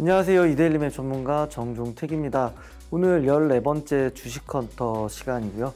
안녕하세요. 이데일리맵 전문가 정종택입니다. 오늘 14번째 주식헌터 시간이고요.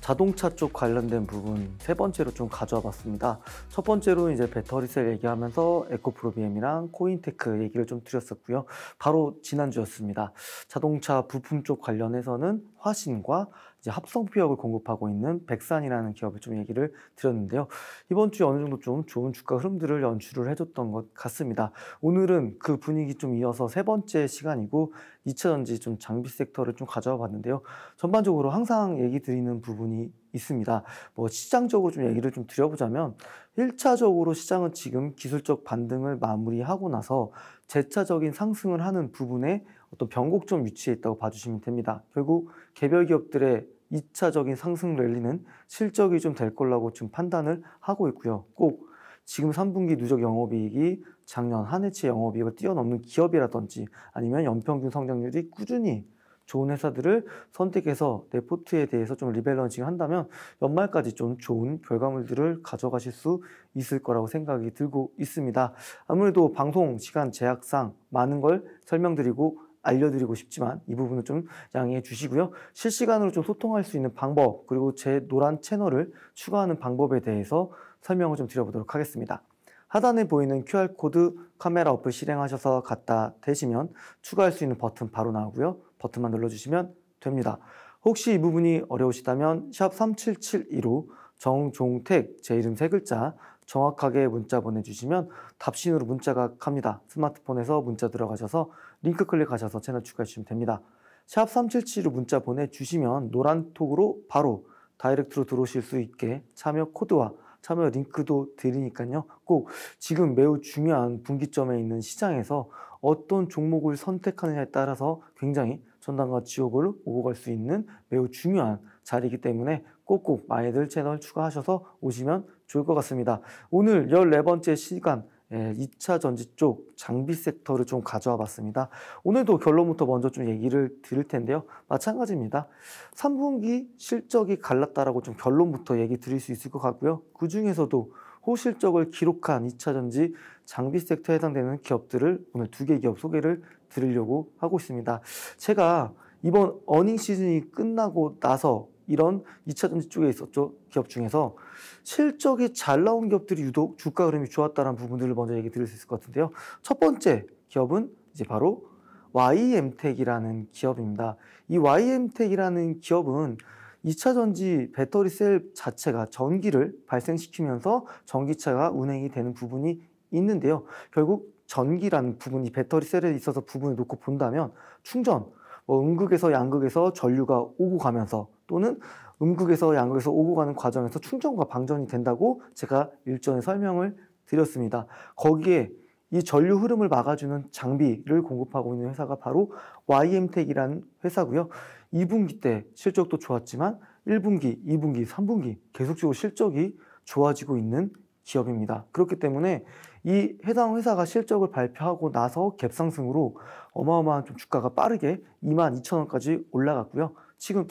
자동차 쪽 관련된 부분 세 번째로 좀 가져와 봤습니다. 첫 번째로 이제 배터리셀 얘기하면서 에코프로비엠이랑 코인테크 얘기를 좀 드렸었고요. 바로 지난주였습니다. 자동차 부품 쪽 관련해서는 화신과 이제 합성피역을 공급하고 있는 백산이라는 기업을 좀 얘기를 드렸는데요. 이번 주에 어느 정도 좀 좋은 주가 흐름들을 연출을 해줬던 것 같습니다. 오늘은 그 분위기 좀 이어서 세 번째 시간이고 2차전지 좀 장비 섹터를 좀 가져와 봤는데요. 전반적으로 항상 얘기 드리는 부분이 있습니다. 뭐 시장적으로 좀 얘기를 좀 드려보자면 1차적으로 시장은 지금 기술적 반등을 마무리하고 나서 재차적인 상승을 하는 부분에 어떤 변곡점 위치에 있다고 봐주시면 됩니다. 결국 개별 기업들의 2차적인 상승 랠리는 실적이 좀 될 거라고 지 판단을 하고 있고요. 꼭 지금 3분기 누적 영업이익이 작년 한 해치 영업이익을 뛰어넘는 기업이라든지 아니면 연평균 성장률이 꾸준히 좋은 회사들을 선택해서 내 포트에 대해서 좀 리밸런싱 한다면 연말까지 좀 좋은 결과물들을 가져가실 수 있을 거라고 생각이 들고 있습니다. 아무래도 방송 시간 제약상 많은 걸 설명드리고 알려드리고 싶지만 이 부분은 좀 양해해 주시고요. 실시간으로 좀 소통할 수 있는 방법 그리고 제 노란 채널을 추가하는 방법에 대해서 설명을 좀 드려보도록 하겠습니다. 하단에 보이는 QR코드 카메라 어플 실행하셔서 갖다 대시면 추가할 수 있는 버튼 바로 나오고요. 버튼만 눌러주시면 됩니다. 혹시 이 부분이 어려우시다면 샵 3772로 정종택 제 이름 세 글자 정확하게 문자 보내주시면 답신으로 문자가 갑니다. 스마트폰에서 문자 들어가셔서 링크 클릭하셔서 채널 추가해주시면 됩니다. 샵 377로 문자 보내주시면 노란톡으로 바로 다이렉트로 들어오실 수 있게 참여 코드와 참여 링크도 드리니까요. 꼭 지금 매우 중요한 분기점에 있는 시장에서 어떤 종목을 선택하느냐에 따라서 굉장히 전당과 지옥을 오고 갈 수 있는 매우 중요한 자리이기 때문에 꼭꼭 많이들 채널 추가하셔서 오시면 좋을 것 같습니다. 오늘 14번째 시간 2차 예, 전지 쪽 장비 섹터를 좀 가져와 봤습니다. 오늘도 결론부터 먼저 좀 얘기를 드릴 텐데요. 마찬가지입니다. 3분기 실적이 갈랐다라고 좀 결론부터 얘기 드릴 수 있을 것 같고요. 그 중에서도 호실적을 기록한 2차 전지 장비 섹터에 해당되는 기업들을 오늘 두 개 기업 소개를 드리려고 하고 있습니다. 제가 이번 어닝 시즌이 끝나고 나서 이런 2차 전지 쪽에 있었죠. 기업 중에서 실적이 잘 나온 기업들이 유독 주가 흐름이 좋았다는 부분들을 먼저 얘기 드릴 수 있을 것 같은데요. 첫 번째 기업은 이제 바로 YM텍이라는 기업입니다. 이 YM텍이라는 기업은 2차 전지 배터리 셀 자체가 전기를 발생시키면서 전기차가 운행이 되는 부분이 있는데요. 결국 전기라는 부분이 배터리 셀에 있어서 부분을 놓고 본다면 충전, 뭐 음극에서 양극에서 전류가 오고 가면서 또는 음극에서 양극에서 오고 가는 과정에서 충전과 방전이 된다고 제가 일전에 설명을 드렸습니다. 거기에 이 전류 흐름을 막아주는 장비를 공급하고 있는 회사가 바로 YM텍이라는 회사고요. 2분기 때 실적도 좋았지만 1분기, 2분기, 3분기 계속적으로 실적이 좋아지고 있는 기업입니다. 그렇기 때문에 이 해당 회사가 실적을 발표하고 나서 갭상승으로 어마어마한 좀 주가가 빠르게 2만 2천 원까지 올라갔고요. 지금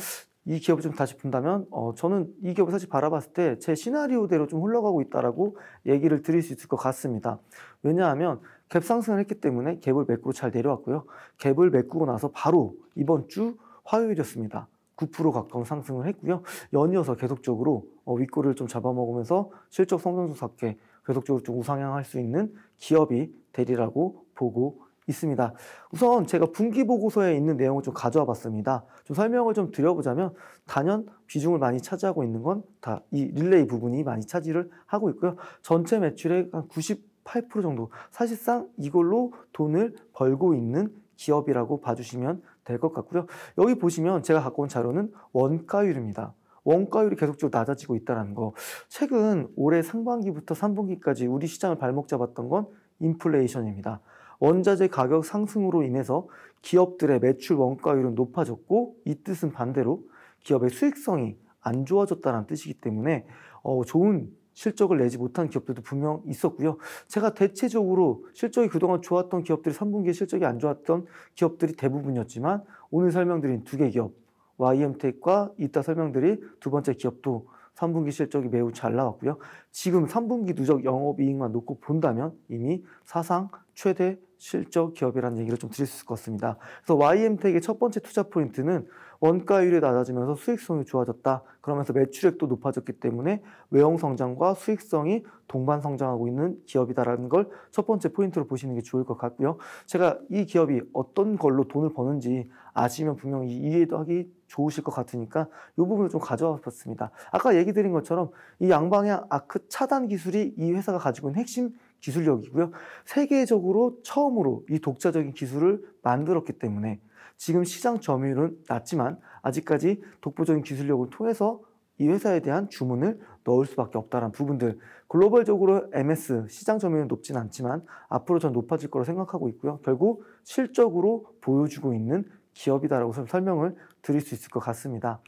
이 기업을 좀 다시 본다면 어, 저는 이 기업을 사실 바라봤을 때 제 시나리오대로 좀 흘러가고 있다라고 얘기를 드릴 수 있을 것 같습니다. 왜냐하면 갭 상승을 했기 때문에 갭을 메꾸고 잘 내려왔고요. 갭을 메꾸고 나서 바로 이번 주 화요일이었습니다. 9% 가까운 상승을 했고요. 연이어서 계속적으로 어, 윗골을 좀 잡아먹으면서 실적 성장도 삭게 계속적으로 좀 우상향할 수 있는 기업이 되리라고 보고 있습니다. 우선 제가 분기보고서에 있는 내용을 좀 가져와 봤습니다. 좀 설명을 좀 드려보자면 단연 비중을 많이 차지하고 있는 건 다 이 릴레이 부분이 많이 차지를 하고 있고요. 전체 매출의 한 98% 정도 사실상 이걸로 돈을 벌고 있는 기업이라고 봐주시면 될 것 같고요. 여기 보시면 제가 갖고 온 자료는 원가율입니다. 원가율이 계속적으로 낮아지고 있다는 거. 최근 올해 상반기부터 3분기까지 우리 시장을 발목 잡았던 건 인플레이션입니다. 원자재 가격 상승으로 인해서 기업들의 매출 원가율은 높아졌고 이 뜻은 반대로 기업의 수익성이 안 좋아졌다는 뜻이기 때문에 어, 좋은 실적을 내지 못한 기업들도 분명 있었고요. 제가 대체적으로 실적이 그동안 좋았던 기업들이 3분기에 실적이 안 좋았던 기업들이 대부분이었지만 오늘 설명드린 두 개 기업 YM텍과 이따 설명드릴 두 번째 기업도 3분기 실적이 매우 잘 나왔고요. 지금 3분기 누적 영업이익만 놓고 본다면 이미 사상 최대 실적 기업이라는 얘기를 좀 드릴 수 있을 것 같습니다. 그래서 YM텍의 첫 번째 투자 포인트는 원가율이 낮아지면서 수익성이 좋아졌다. 그러면서 매출액도 높아졌기 때문에 외형 성장과 수익성이 동반 성장하고 있는 기업이다라는 걸 첫 번째 포인트로 보시는 게 좋을 것 같고요. 제가 이 기업이 어떤 걸로 돈을 버는지 아시면 분명히 이해도 하기 좋으실 것 같으니까 이 부분을 좀 가져와 봤습니다. 아까 얘기 드린 것처럼 이 양방향 아크 차단 기술이 이 회사가 가지고 있는 핵심 기술력이고요. 세계적으로 처음으로 이 독자적인 기술을 만들었기 때문에 지금 시장 점유율은 낮지만 아직까지 독보적인 기술력을 통해서 이 회사에 대한 주문을 넣을 수밖에 없다는 부분들 글로벌적으로 MS 시장 점유율은 높진 않지만 앞으로 더 높아질 거로 생각하고 있고요 결국 실적으로 보여주고 있는 기업이다라고 설명을 드릴 수 있을 것 같습니다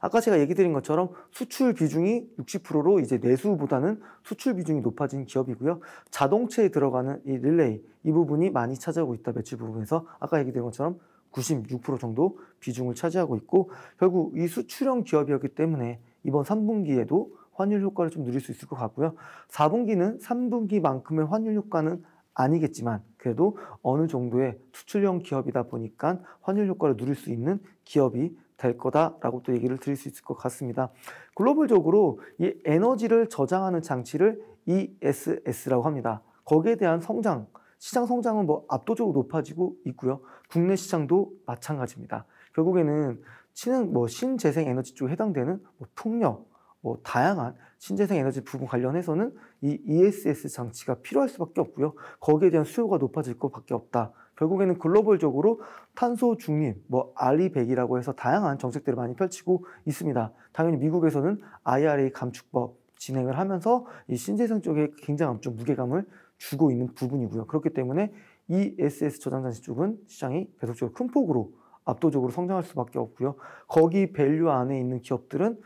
아까 제가 얘기 드린 것처럼 수출 비중이 60%로 이제 내수보다는 수출 비중이 높아진 기업이고요. 자동차에 들어가는 이 릴레이 이 부분이 많이 차지하고 있다 매출 부분에서 아까 얘기 드린 것처럼 96% 정도 비중을 차지하고 있고 결국 이 수출형 기업이었기 때문에 이번 3분기에도 환율 효과를 좀 누릴 수 있을 것 같고요. 4분기는 3분기만큼의 환율 효과는 아니겠지만 그래도 어느 정도의 수출형 기업이다 보니까 환율 효과를 누릴 수 있는 기업이 될 거다라고 또 얘기를 드릴 수 있을 것 같습니다. 글로벌적으로 이 에너지를 저장하는 장치를 ESS라고 합니다. 거기에 대한 성장, 시장 성장은 뭐 압도적으로 높아지고 있고요. 국내 시장도 마찬가지입니다. 결국에는 신은 뭐 신재생 에너지 쪽에 해당되는 뭐 풍력, 뭐 다양한 신재생 에너지 부분 관련해서는 이 ESS 장치가 필요할 수밖에 없고요. 거기에 대한 수요가 높아질 것밖에 없다. 결국에는 글로벌적으로 탄소 중립, 뭐알리백이라고 해서 다양한 정책들을 많이 펼치고 있습니다. 당연히 미국에서는 IRA 감축법 진행을 하면서 이 신재생 쪽에 굉장한 좀 무게감을 주고 있는 부분이고요. 그렇기 때문에 e SS 저장장치 쪽은 시장이 계속적으로 큰 폭으로 압도적으로 성장할 수밖에 없고요. 거기 밸류 안에 있는 기업들은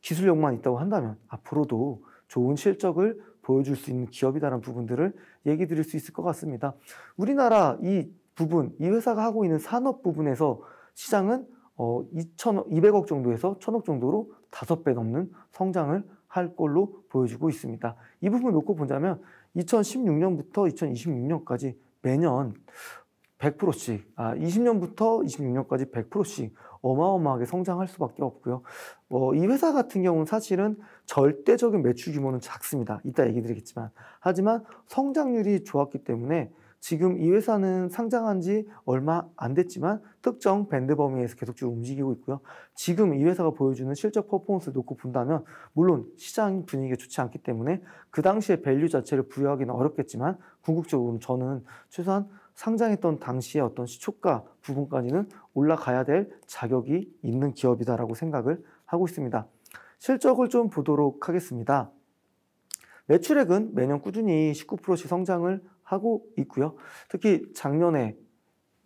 기술력만 있다고 한다면 앞으로도 좋은 실적을 보여줄 수 있는 기업이다라는 부분들을 얘기 드릴 수 있을 것 같습니다. 우리나라 이 부분, 이 회사가 하고 있는 산업 부분에서 시장은 어, 2천, 200억 정도에서 1000억 정도로 5배 넘는 성장을 할 걸로 보여주고 있습니다. 이 부분 놓고 보자면 2016년부터 2026년까지 매년 100%씩, 아, 20년부터 26년까지 100%씩 어마어마하게 성장할 수밖에 없고요. 뭐, 이 회사 같은 경우는 사실은 절대적인 매출 규모는 작습니다. 이따 얘기 드리겠지만. 하지만 성장률이 좋았기 때문에 지금 이 회사는 상장한 지 얼마 안 됐지만 특정 밴드 범위에서 계속적으로 움직이고 있고요. 지금 이 회사가 보여주는 실적 퍼포먼스를 놓고 본다면 물론 시장 분위기가 좋지 않기 때문에 그 당시에 밸류 자체를 부여하기는 어렵겠지만 궁극적으로 는 저는 최소한 상장했던 당시의 어떤 시초가 부분까지는 올라가야 될 자격이 있는 기업이다라고 생각을 하고 있습니다. 실적을 좀 보도록 하겠습니다. 매출액은 매년 꾸준히 19%씩 성장을 하고 있고요. 특히 작년에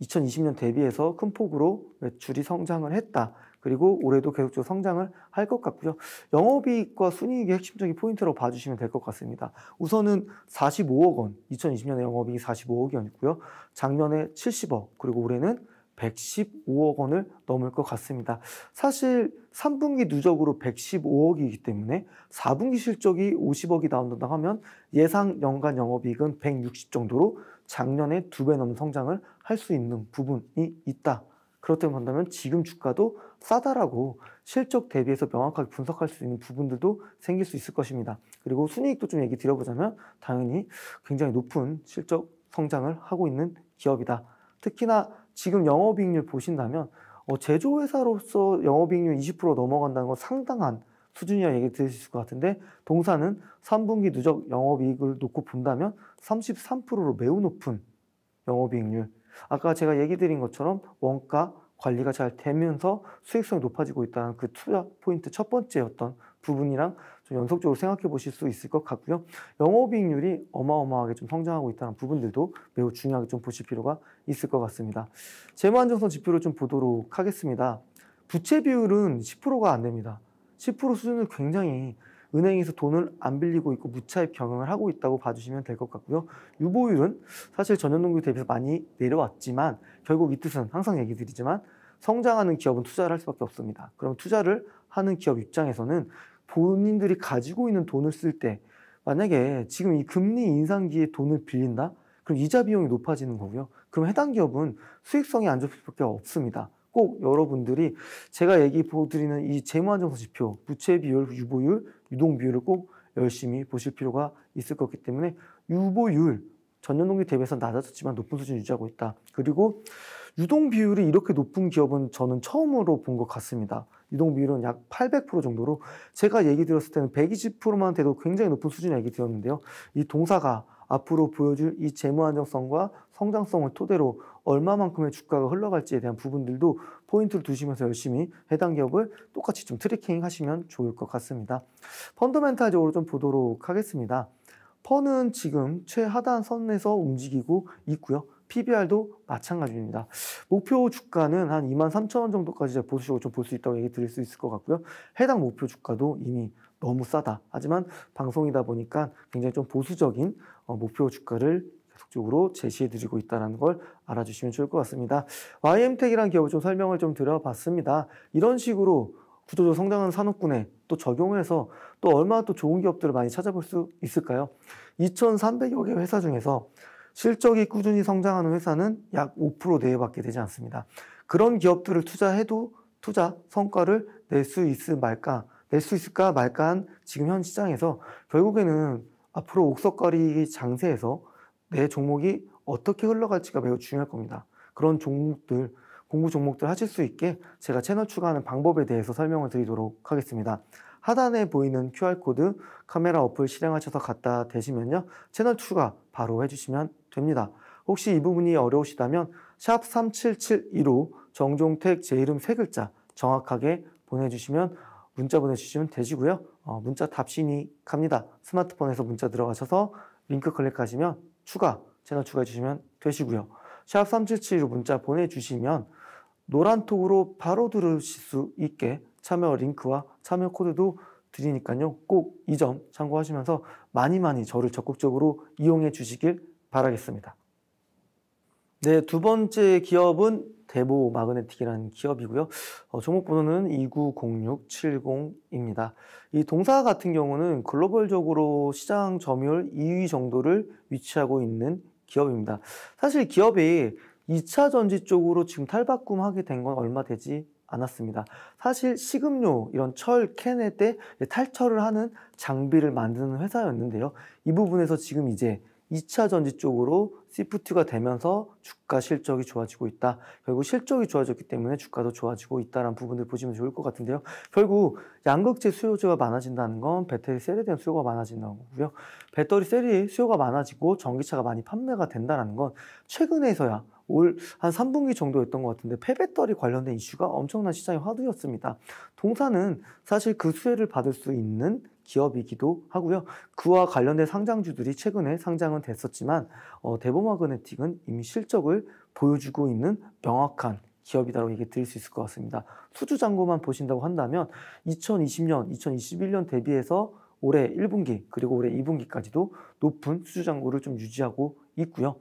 2020년 대비해서 큰 폭으로 매출이 성장을 했다. 그리고 올해도 계속적으로 성장을 할 것 같고요. 영업이익과 순이익의 핵심적인 포인트로 봐주시면 될 것 같습니다. 우선은 45억 원, 2020년에 영업이익 45억 원이었고요. 작년에 70억, 그리고 올해는 115억 원을 넘을 것 같습니다. 사실 3분기 누적으로 115억이기 때문에 4분기 실적이 50억이 나온다 하면 예상 연간 영업이익은 160 정도로 작년에 두배 넘는 성장을 할 수 있는 부분이 있다. 그렇게 다 본다면 지금 주가도 싸다라고 실적 대비해서 명확하게 분석할 수 있는 부분들도 생길 수 있을 것입니다. 그리고 순이익도 좀 얘기 드려보자면 당연히 굉장히 높은 실적 성장을 하고 있는 기업이다. 특히나 지금 영업이익률 보신다면 어, 제조회사로서 영업이익률 20% 넘어간다는 건 상당한 수준이라 얘기 들으실 것 같은데 동사는 3분기 누적 영업이익을 놓고 본다면 33%로 매우 높은 영업이익률 아까 제가 얘기 드린 것처럼 원가 관리가 잘 되면서 수익성이 높아지고 있다는 그 투자 포인트 첫 번째였던 부분이랑 좀 연속적으로 생각해 보실 수 있을 것 같고요. 영업이익률이 어마어마하게 좀 성장하고 있다는 부분들도 매우 중요하게 좀 보실 필요가 있을 것 같습니다. 재무안정성 지표를 좀 보도록 하겠습니다. 부채 비율은 10%가 안 됩니다. 10% 수준은 굉장히 은행에서 돈을 안 빌리고 있고 무차입 경영을 하고 있다고 봐주시면 될 것 같고요. 유보율은 사실 전년 동기 대비해서 많이 내려왔지만 결국 이 뜻은 항상 얘기 드리지만 성장하는 기업은 투자를 할 수밖에 없습니다. 그럼 투자를 하는 기업 입장에서는 본인들이 가지고 있는 돈을 쓸 때 만약에 지금 이 금리 인상기에 돈을 빌린다? 그럼 이자 비용이 높아지는 거고요. 그럼 해당 기업은 수익성이 안 좋을 수밖에 없습니다. 꼭 여러분들이 제가 얘기 보드리는 이 재무안정성 지표, 부채 비율, 유보율, 유동 비율을 꼭 열심히 보실 필요가 있을 것기 때문에 유보율 전년 동기 대비해서 낮아졌지만 높은 수준 유지하고 있다. 그리고 유동 비율이 이렇게 높은 기업은 저는 처음으로 본 것 같습니다. 유동 비율은 약 800% 정도로 제가 얘기 들었을 때는 120%만 돼도 굉장히 높은 수준이 얘기 드렸는데요. 이 동사가 앞으로 보여줄 이 재무 안정성과 성장성을 토대로 얼마만큼의 주가가 흘러갈지에 대한 부분들도 포인트를 두시면서 열심히 해당 기업을 똑같이 좀 트래킹 하시면 좋을 것 같습니다. 펀더멘탈적으로 좀 보도록 하겠습니다. 펀은 지금 최하단 선에서 움직이고 있고요. PBR도 마찬가지입니다. 목표 주가는 한 23,000원 정도까지 보수적으로 좀 볼 수 있다고 얘기 드릴 수 있을 것 같고요. 해당 목표 주가도 이미 너무 싸다. 하지만 방송이다 보니까 굉장히 좀 보수적인 어, 목표 주가를 계속적으로 제시해드리고 있다는 걸 알아주시면 좋을 것 같습니다. YM텍이란 기업을 좀 설명을 좀 드려봤습니다. 이런 식으로 구조적 성장하는 산업군에 또 적용해서 또 얼마나 또 좋은 기업들을 많이 찾아볼 수 있을까요? 2,300여 개 회사 중에서 실적이 꾸준히 성장하는 회사는 약 5% 내외밖에 되지 않습니다. 그런 기업들을 투자해도 투자 성과를 낼 수 있을 말까, 낼 수 있을까 말까한 지금 현 시장에서 결국에는 앞으로 옥석거리 기 장세에서 내 종목이 어떻게 흘러갈지가 매우 중요할 겁니다. 그런 종목들, 공부 종목들 하실 수 있게 제가 채널 추가하는 방법에 대해서 설명을 드리도록 하겠습니다. 하단에 보이는 QR코드 카메라 어플 실행하셔서 갖다 대시면요. 채널 추가 바로 해주시면 됩니다. 혹시 이 부분이 어려우시다면 샵3 7 7 2로 정종택 제 이름 세 글자 정확하게 보내주시면 문자 보내주시면 되시고요. 어, 문자 답신이 갑니다. 스마트폰에서 문자 들어가셔서 링크 클릭하시면 추가, 채널 추가해주시면 되시고요. 샵 377로 문자 보내주시면 노란톡으로 바로 들으실 수 있게 참여 링크와 참여 코드도 드리니까요. 꼭 이 점 참고하시면서 많이 많이 저를 적극적으로 이용해 주시길 바라겠습니다. 네, 두 번째 기업은 대보 마그네틱이라는 기업이고요. 어, 종목 번호는 290670입니다. 이 동사 같은 경우는 글로벌적으로 시장 점유율 2위 정도를 위치하고 있는 기업입니다. 사실 기업이 2차 전지 쪽으로 지금 탈바꿈하게 된 건 얼마 되지 않았습니다. 사실 식음료 이런 철 캔에 때 탈철을 하는 장비를 만드는 회사였는데요. 이 부분에서 지금 이제 2차 전지 쪽으로 시프트가 되면서 주가 실적이 좋아지고 있다. 결국 실적이 좋아졌기 때문에 주가도 좋아지고 있다라는 부분들 보시면 좋을 것 같은데요. 결국 양극재 수요자가 많아진다는 건 배터리 셀에 대한 수요가 많아진다는 거고요. 배터리 셀이 수요가 많아지고 전기차가 많이 판매가 된다는 건 최근에서야 올 한 3분기 정도였던 것 같은데 폐배터리 관련된 이슈가 엄청난 시장의 화두였습니다. 동사는 사실 그 수혜를 받을 수 있는 기업이기도 하고요. 그와 관련된 상장주들이 최근에 상장은 됐었지만 어, 데보마그네틱은 이미 실적을 보여주고 있는 명확한 기업이다라고 얘기 드릴 수 있을 것 같습니다. 수주 잔고만 보신다고 한다면 2020년, 2021년 대비해서 올해 1분기 그리고 올해 2분기까지도 높은 수주 잔고를 좀 유지하고 있고요.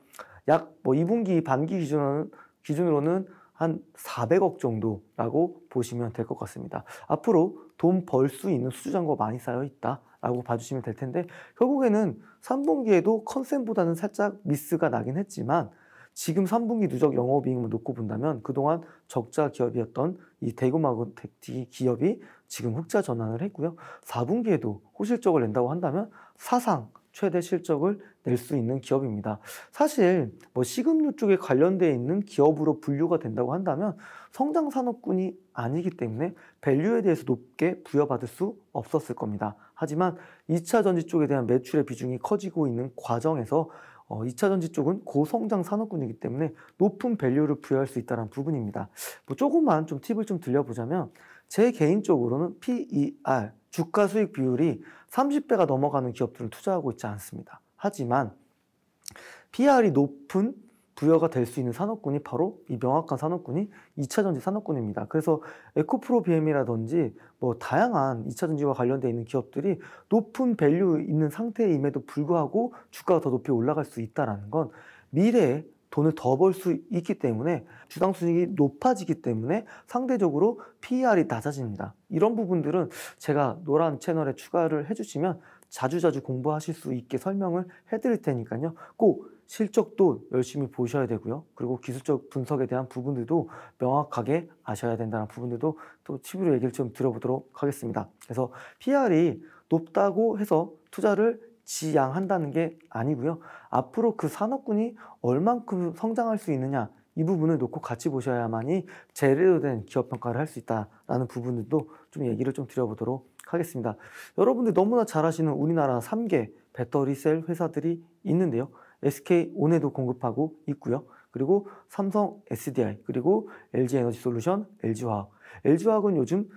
약 뭐 2분기 반기 기준으 기준으로는 한 400억 정도라고 보시면 될 것 같습니다. 앞으로 돈벌수 있는 수주잔고 많이 쌓여 있다라고 봐주시면 될 텐데 결국에는 3분기에도 컨셉보다는 살짝 미스가 나긴 했지만 지금 3분기 누적 영업이익만 놓고 본다면 그동안 적자 기업이었던 이대구마그텍티 기업이 지금 흑자 전환을 했고요. 4분기에도 호실적을 낸다고 한다면 사상 최대 실적을 낼 수 있는 기업입니다. 사실 뭐 식음료 쪽에 관련되어 있는 기업으로 분류가 된다고 한다면 성장 산업군이 아니기 때문에 밸류에 대해서 높게 부여받을 수 없었을 겁니다. 하지만 2차 전지 쪽에 대한 매출의 비중이 커지고 있는 과정에서 2차 어, 전지 쪽은 고성장 산업군이기 때문에 높은 밸류를 부여할 수 있다는 부분입니다. 뭐 조금만 좀 팁을 좀 들려보자면 제 개인적으로는 PER, 주가 수익 비율이 30배가 넘어가는 기업들을 투자하고 있지 않습니다. 하지만 PR이 높은 부여가 될 수 있는 산업군이 바로 이 명확한 산업군이 2차전지 산업군입니다. 그래서 에코프로 BM이라든지 뭐 다양한 2차전지와 관련되어 있는 기업들이 높은 밸류 있는 상태임에도 불구하고 주가가 더 높이 올라갈 수 있다는 건 미래에 돈을 더 벌 수 있기 때문에 주당 수익이 높아지기 때문에 상대적으로 PER이 낮아집니다. 이런 부분들은 제가 노란 채널에 추가를 해주시면 자주자주 공부하실 수 있게 설명을 해드릴 테니까요. 꼭 실적도 열심히 보셔야 되고요. 그리고 기술적 분석에 대한 부분들도 명확하게 아셔야 된다는 부분들도 또 팁으로 얘기를 좀 들어보도록 하겠습니다. 그래서 PR이 높다고 해서 투자를 지양한다는 게 아니고요. 앞으로 그 산업군이 얼만큼 성장할 수 있느냐 이 부분을 놓고 같이 보셔야만이 제대로 된 기업 평가를 할 수 있다라는 부분들도 좀 얘기를 좀 드려보도록 하겠습니다. 여러분들 너무나 잘 아시는 우리나라 3개 배터리 셀 회사들이 있는데요. SK 온에도 공급하고 있고요. 그리고 삼성 SDI, 그리고 LG 에너지 솔루션, LG화학. LG화학은 요즘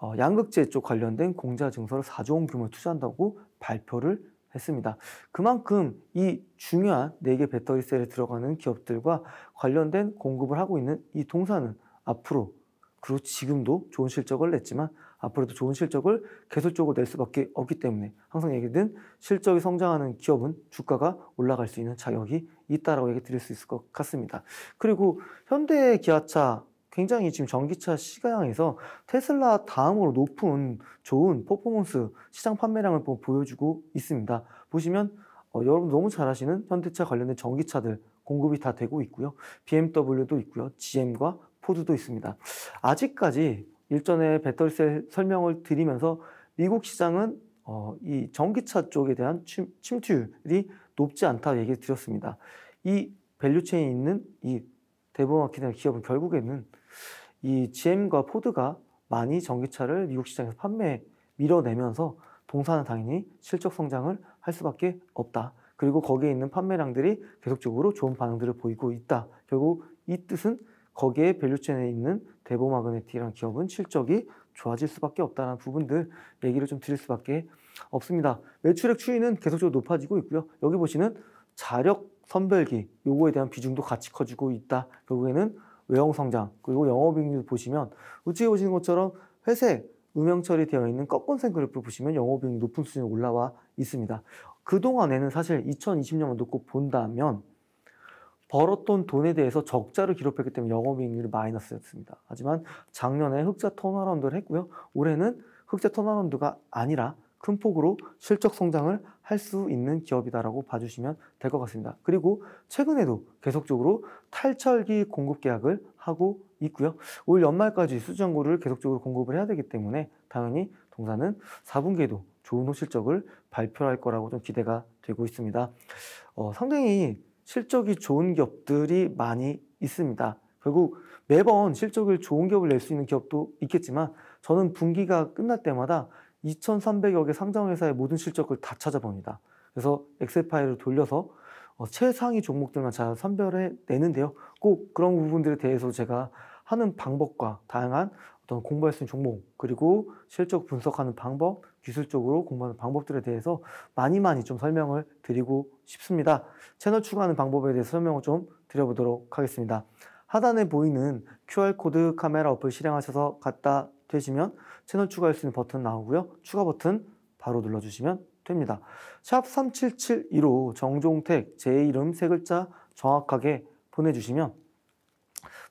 어, 양극재 쪽 관련된 공자 증서를 4조 원 규모에 투자한다고 발표를 했습니다. 그만큼 이 중요한 4개 배터리 셀에 들어가는 기업들과 관련된 공급을 하고 있는 이 동사는 앞으로 그리고 지금도 좋은 실적을 냈지만 앞으로도 좋은 실적을 계속적으로 낼 수밖에 없기 때문에 항상 얘기든 실적이 성장하는 기업은 주가가 올라갈 수 있는 자격이 있다라고 얘기 드릴 수 있을 것 같습니다. 그리고 현대 기아차 굉장히 지금 전기차 시장에서 가 테슬라 다음으로 높은 좋은 퍼포먼스 시장 판매량을 보여주고 있습니다. 보시면 어, 여러분 너무 잘 아시는 현대차 관련된 전기차들 공급이 다 되고 있고요. BMW도 있고요. GM과 포드도 있습니다. 아직까지 일전에 배터리셀 설명을 드리면서 미국 시장은 어, 이 전기차 쪽에 대한 침, 침투율이 높지 않다 얘기 드렸습니다. 이 밸류체인에 있는 이대부마켓이 기업은 결국에는 이 GM과 포드가 많이 전기차를 미국 시장에서 판매 밀어내면서 동사는 당연히 실적 성장을 할 수밖에 없다. 그리고 거기에 있는 판매량들이 계속적으로 좋은 반응들을 보이고 있다. 결국 이 뜻은 거기에 밸류체인에 있는 데보마그네틱이라는 기업은 실적이 좋아질 수밖에 없다는 부분들 얘기를 좀 드릴 수밖에 없습니다. 매출액 추이는 계속적으로 높아지고 있고요. 여기 보시는 자력 선별기 요거에 대한 비중도 같이 커지고 있다. 결국에는 외형 성장 그리고 영업이익률 보시면 우측에 보시는 것처럼 회색 음영 처리되어 있는 꺾은색 그래프를 보시면 영업이익 높은 수준으로 올라와 있습니다. 그동안에는 사실 2020년만 놓고 본다면 벌었던 돈에 대해서 적자를 기록했기 때문에 영업이익률이 마이너스였습니다. 하지만 작년에 흑자 턴어라운드를 했고요. 올해는 흑자 턴어라운드가 아니라 큰 폭으로 실적 성장을 할 수 있는 기업이다라고 봐주시면 될 것 같습니다. 그리고 최근에도 계속적으로 탈철기 공급 계약을 하고 있고요. 올 연말까지 수주잔고를 계속적으로 공급을 해야 되기 때문에 당연히 동사는 4분기에도 좋은 실적을 발표할 거라고 좀 기대가 되고 있습니다. 어, 상당히 실적이 좋은 기업들이 많이 있습니다. 결국 매번 실적을 좋은 기업을 낼 수 있는 기업도 있겠지만 저는 분기가 끝날 때마다 2,300여 개 상장회사의 모든 실적을 다 찾아봅니다. 그래서 엑셀 파일을 돌려서 어, 최상위 종목들만 잘 선별해 내는데요. 꼭 그런 부분들에 대해서 제가 하는 방법과 다양한 어떤 공부할 수 있는 종목 그리고 실적 분석하는 방법 기술적으로 공부하는 방법들에 대해서 많이 많이 좀 설명을 드리고 싶습니다. 채널 추가하는 방법에 대해서 설명을 좀 드려보도록 하겠습니다. 하단에 보이는 QR코드 카메라 어플 실행하셔서 갖다 되시면 채널 추가할 수 있는 버튼 나오고요. 추가 버튼 바로 눌러주시면 됩니다. 샵 3772로 정종택 제 이름 세 글자 정확하게 보내주시면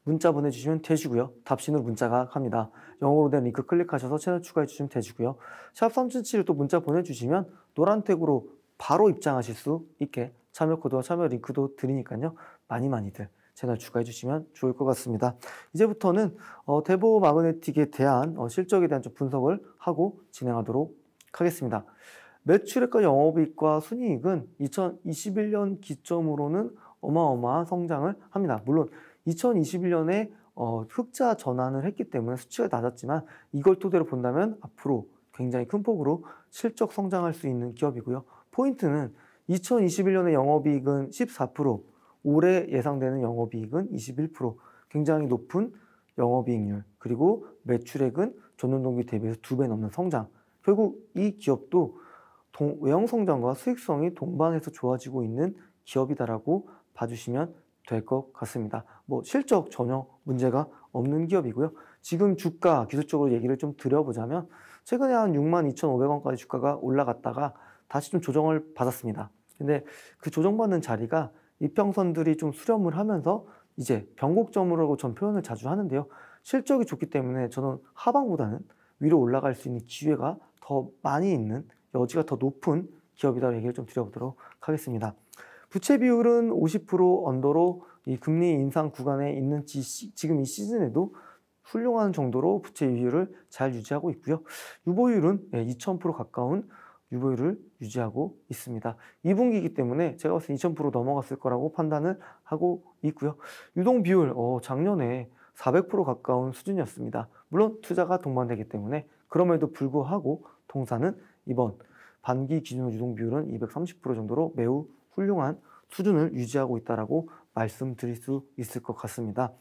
문자 보내주시면 되시고요. 답신으로 문자가 갑니다. 영어로 된 링크 클릭하셔서 채널 추가해주시면 되시고요. 샵 3772로 또 문자 보내주시면 노란 택으로 바로 입장하실 수 있게 참여 코드와 참여 링크도 드리니까요. 많이 많이들 채널 추가해 주시면 좋을 것 같습니다. 이제부터는 어, 대보 마그네틱에 대한 어, 실적에 대한 좀 분석을 하고 진행하도록 하겠습니다. 매출액과 영업이익과 순이익은 2021년 기점으로는 어마어마한 성장을 합니다. 물론 2021년에 어, 흑자 전환을 했기 때문에 수치가 낮았지만 이걸 토대로 본다면 앞으로 굉장히 큰 폭으로 실적 성장할 수 있는 기업이고요. 포인트는 2021년의 영업이익은 14%, 올해 예상되는 영업이익은 21% 굉장히 높은 영업이익률 그리고 매출액은 전년 동기 대비해서 두 배 넘는 성장 결국 이 기업도 동, 외형 성장과 수익성이 동반해서 좋아지고 있는 기업이다라고 봐주시면 될 것 같습니다. 뭐 실적 전혀 문제가 없는 기업이고요. 지금 주가 기술적으로 얘기를 좀 드려보자면 최근에 한 62,500원까지 주가가 올라갔다가 다시 좀 조정을 받았습니다. 근데 그 조정받는 자리가 이평선들이 좀 수렴을 하면서 이제 변곡점으로 전 표현을 자주 하는데요. 실적이 좋기 때문에 저는 하방보다는 위로 올라갈 수 있는 기회가 더 많이 있는 여지가 더 높은 기업이다 얘기를 좀 드려보도록 하겠습니다. 부채 비율은 50% 언더로 이 금리 인상 구간에 있는 지, 지금 이 시즌에도 훌륭한 정도로 부채 비율을 잘 유지하고 있고요. 유보율은 2,000% 예, 가까운 유보율을 유지하고 있습니다. 2분기이기 때문에 제가 봤을 때 2000% 넘어갔을 거라고 판단을 하고 있고요. 유동 비율 어, 작년에 400% 가까운 수준이었습니다. 물론 투자가 동반되기 때문에 그럼에도 불구하고 동사는 이번 반기 기준 유동 비율은 230% 정도로 매우 훌륭한 수준을 유지하고 있다라고 말씀드릴 수 있을 것 같습니다.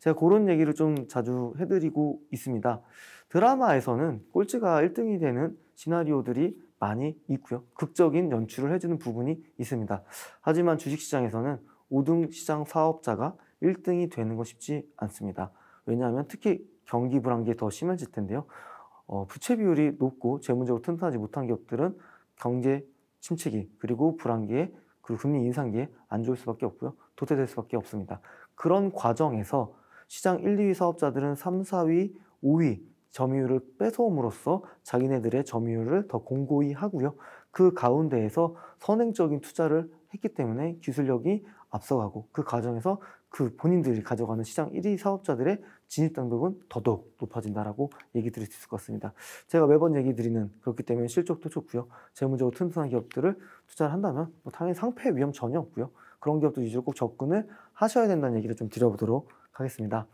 제가 그런 얘기를 좀 자주 해드리고 있습니다. 드라마에서는 꼴찌가 1등이 되는 시나리오들이 많이 있고요. 극적인 연출을 해주는 부분이 있습니다. 하지만 주식시장에서는 5등 시장 사업자가 1등이 되는 거 쉽지 않습니다. 왜냐하면 특히 경기 불황기에 더 심해질 텐데요. 어, 부채 비율이 높고 재무적으로 튼튼하지 못한 기업들은 경제 침체기 그리고 불황기에 그리고 금리 인상기에 안 좋을 수밖에 없고요. 도태될 수밖에 없습니다. 그런 과정에서 시장 1, 2위 사업자들은 3, 4위, 5위 점유율을 뺏어옴으로써 자기네들의 점유율을 더 공고히 하고요. 그 가운데에서 선행적인 투자를 했기 때문에 기술력이 앞서가고 그 과정에서 그 본인들이 가져가는 시장 1위 사업자들의 진입 장벽은 더더욱 높아진다라고 얘기 드릴 수 있을 것 같습니다. 제가 매번 얘기 드리는 그렇기 때문에 실적도 좋고요. 재무적으로 튼튼한 기업들을 투자를 한다면 뭐 당연히 상패 위험 전혀 없고요. 그런 기업도 유지로 꼭 접근을 하셔야 된다는 얘기를 좀 드려보도록 하겠습니다.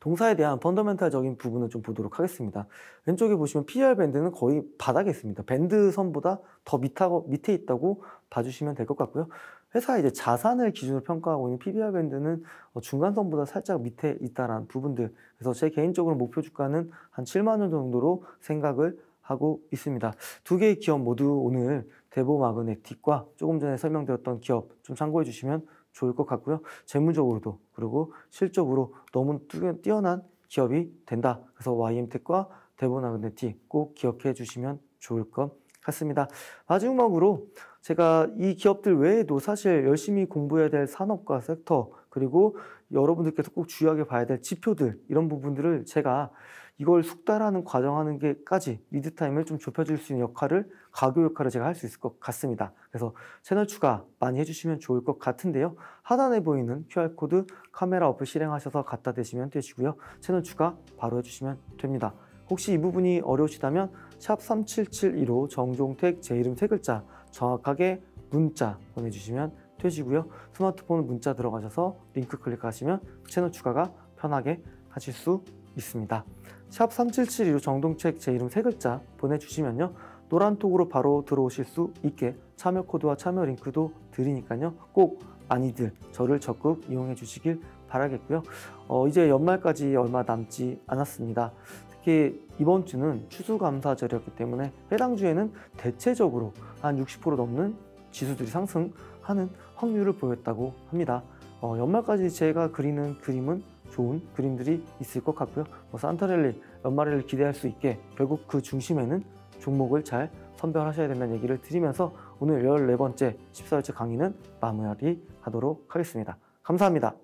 동사에 대한 펀더멘탈적인 부분을 좀 보도록 하겠습니다. 왼쪽에 보시면 PR 밴드는 거의 바닥에 있습니다. 밴드 선보다 더 밑하고, 밑에 있다고 봐주시면 될 것 같고요. 회사 이제 자산을 기준으로 평가하고 있는 PBR 밴드는 어, 중간선보다 살짝 밑에 있다라는 부분들. 그래서 제 개인적으로 목표 주가는 한 7만 원 정도로 생각을 하고 있습니다. 두 개의 기업 모두 오늘 대보마그네틱과 조금 전에 설명드렸던 기업 좀 참고해 주시면 좋을 것 같고요. 재무적으로도 그리고 실적으로 너무 뛰어난 기업이 된다. 그래서 YM텍과 대본아그네티꼭 기억해 주시면 좋을 것 같습니다. 마지막으로 제가 이 기업들 외에도 사실 열심히 공부해야 될 산업과 섹터 그리고 여러분들께서 꼭 주의하게 봐야 될 지표들 이런 부분들을 제가 이걸 숙달하는 과정하는 게까지 리드 타임을 좀 좁혀줄 수 있는 역할을 가교 역할을 제가 할 수 있을 것 같습니다. 그래서 채널 추가 많이 해주시면 좋을 것 같은데요. 하단에 보이는 QR 코드 카메라 어플 실행하셔서 갖다 대시면 되시고요. 채널 추가 바로 해주시면 됩니다. 혹시 이 부분이 어려우시다면 샵 3772로 정종택 제 이름 세 글자 정확하게 문자 보내주시면 되시고요. 스마트폰 문자 들어가셔서 링크 클릭하시면 채널 추가가 편하게 하실 수 있습니다. 샵 3772로 정동책 제 이름 세 글자 보내주시면요. 노란톡으로 바로 들어오실 수 있게 참여 코드와 참여 링크도 드리니까요. 꼭 많이들 저를 적극 이용해 주시길 바라겠고요. 어, 이제 연말까지 얼마 남지 않았습니다. 특히 이번 주는 추수감사절이었기 때문에 해당 주에는 대체적으로 한 60% 넘는 지수들이 상승하는 확률을 보였다고 합니다. 어, 연말까지 제가 그리는 그림은 좋은 그림들이 있을 것 같고요. 뭐 산타랠리, 연말랠 기대할 수 있게 결국 그 중심에는 종목을 잘 선별하셔야 된다는 얘기를 드리면서 오늘 14번째 14일째 강의는 마무리하도록 하겠습니다. 감사합니다.